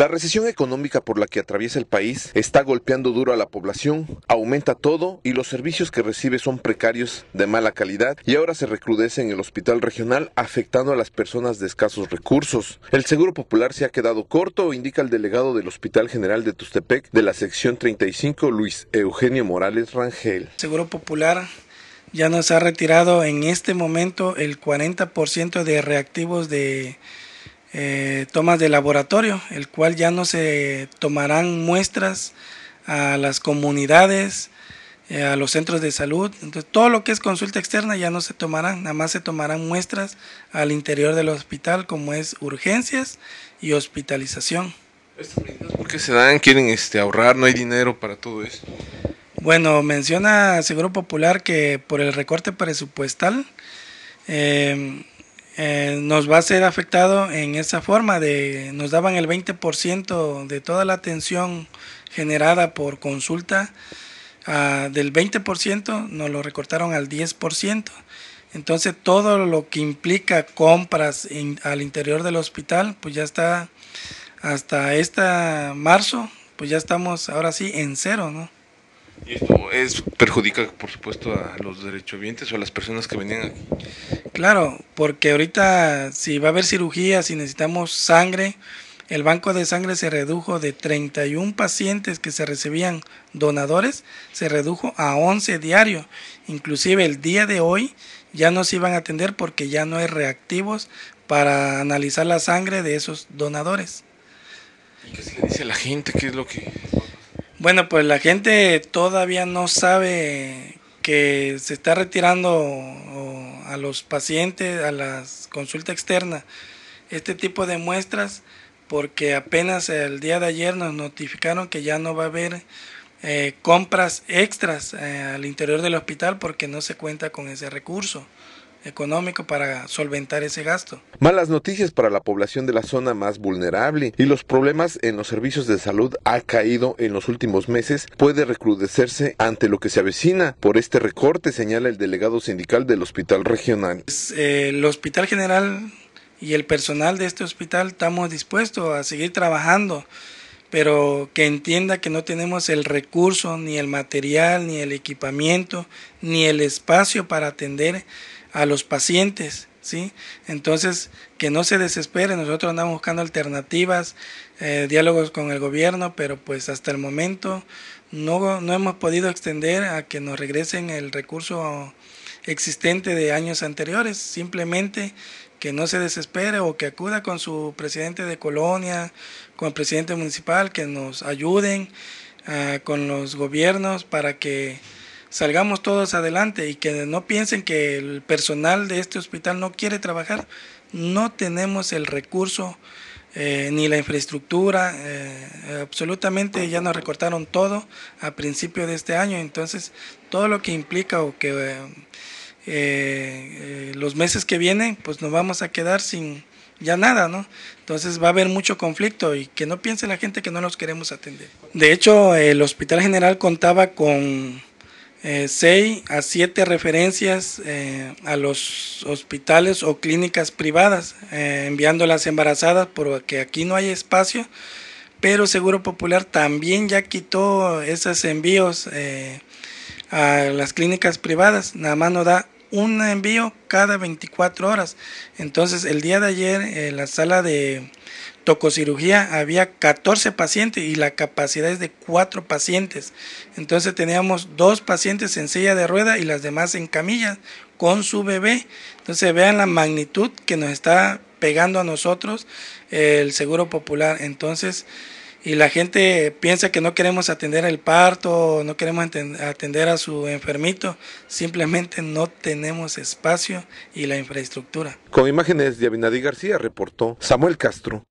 La recesión económica por la que atraviesa el país está golpeando duro a la población, aumenta todo y los servicios que recibe son precarios, de mala calidad y ahora se recrudece en el hospital regional afectando a las personas de escasos recursos. El Seguro Popular se ha quedado corto, indica el delegado del Hospital General de Tustepec de la sección 35, Luis Eugenio Morales Rangel. Seguro Popular ya nos ha retirado en este momento el 40% de reactivos de eh, tomas de laboratorio, el cual ya no se tomarán muestras a las comunidades, eh, a los centros de salud. Entonces, todo lo que es consulta externa ya no se tomarán, nada más se tomarán muestras al interior del hospital, como es urgencias y hospitalización. por qué se dan? ¿Quieren este, ahorrar? ¿No hay dinero para todo esto? Bueno, menciona Seguro Popular que por el recorte presupuestal, eh, eh, nos va a ser afectado en esa forma de nos daban el 20% de toda la atención generada por consulta ah, del 20% nos lo recortaron al 10%. Entonces todo lo que implica compras al interior del hospital, pues ya está hasta este marzo, pues ya estamos ahora sí en cero, ¿no? Y esto es, perjudica, por supuesto, a los derechohabientes o a las personas que venían aquí Claro, porque ahorita si va a haber cirugía, si necesitamos sangre, el banco de sangre se redujo de 31 pacientes que se recibían donadores, se redujo a 11 diario. Inclusive el día de hoy ya no se iban a atender porque ya no hay reactivos para analizar la sangre de esos donadores. ¿Y qué se le dice a la gente? ¿Qué es lo que...? Bueno, pues la gente todavía no sabe que se está retirando a los pacientes, a las consulta externa, este tipo de muestras, porque apenas el día de ayer nos notificaron que ya no va a haber eh, compras extras eh, al interior del hospital porque no se cuenta con ese recurso económico para solventar ese gasto. Malas noticias para la población de la zona más vulnerable y los problemas en los servicios de salud ha caído en los últimos meses puede recrudecerse ante lo que se avecina. Por este recorte señala el delegado sindical del hospital regional. Eh, el hospital general y el personal de este hospital estamos dispuestos a seguir trabajando pero que entienda que no tenemos el recurso, ni el material, ni el equipamiento, ni el espacio para atender a los pacientes. ¿sí? Entonces, que no se desespere, nosotros andamos buscando alternativas, eh, diálogos con el gobierno, pero pues hasta el momento no, no hemos podido extender a que nos regresen el recurso existente de años anteriores, simplemente que no se desespere o que acuda con su presidente de colonia, con el presidente municipal, que nos ayuden ah, con los gobiernos para que salgamos todos adelante y que no piensen que el personal de este hospital no quiere trabajar. No tenemos el recurso eh, ni la infraestructura, eh, absolutamente ya nos recortaron todo a principio de este año, entonces todo lo que implica o que eh, los meses que vienen, pues nos vamos a quedar sin ya nada, ¿no? Entonces va a haber mucho conflicto y que no piense la gente que no los queremos atender. De hecho, el Hospital General contaba con 6 eh, a 7 referencias eh, a los hospitales o clínicas privadas, eh, enviándolas las embarazadas porque aquí no hay espacio, pero Seguro Popular también ya quitó esos envíos a las clínicas privadas, nada más nos da un envío cada 24 horas. Entonces, el día de ayer en eh, la sala de tococirugía había 14 pacientes y la capacidad es de 4 pacientes. Entonces, teníamos dos pacientes en silla de rueda y las demás en camillas con su bebé. Entonces, vean la magnitud que nos está pegando a nosotros eh, el Seguro Popular. Entonces, y la gente piensa que no queremos atender el parto, no queremos atender a su enfermito, simplemente no tenemos espacio y la infraestructura. Con imágenes de Abinadi García reportó Samuel Castro.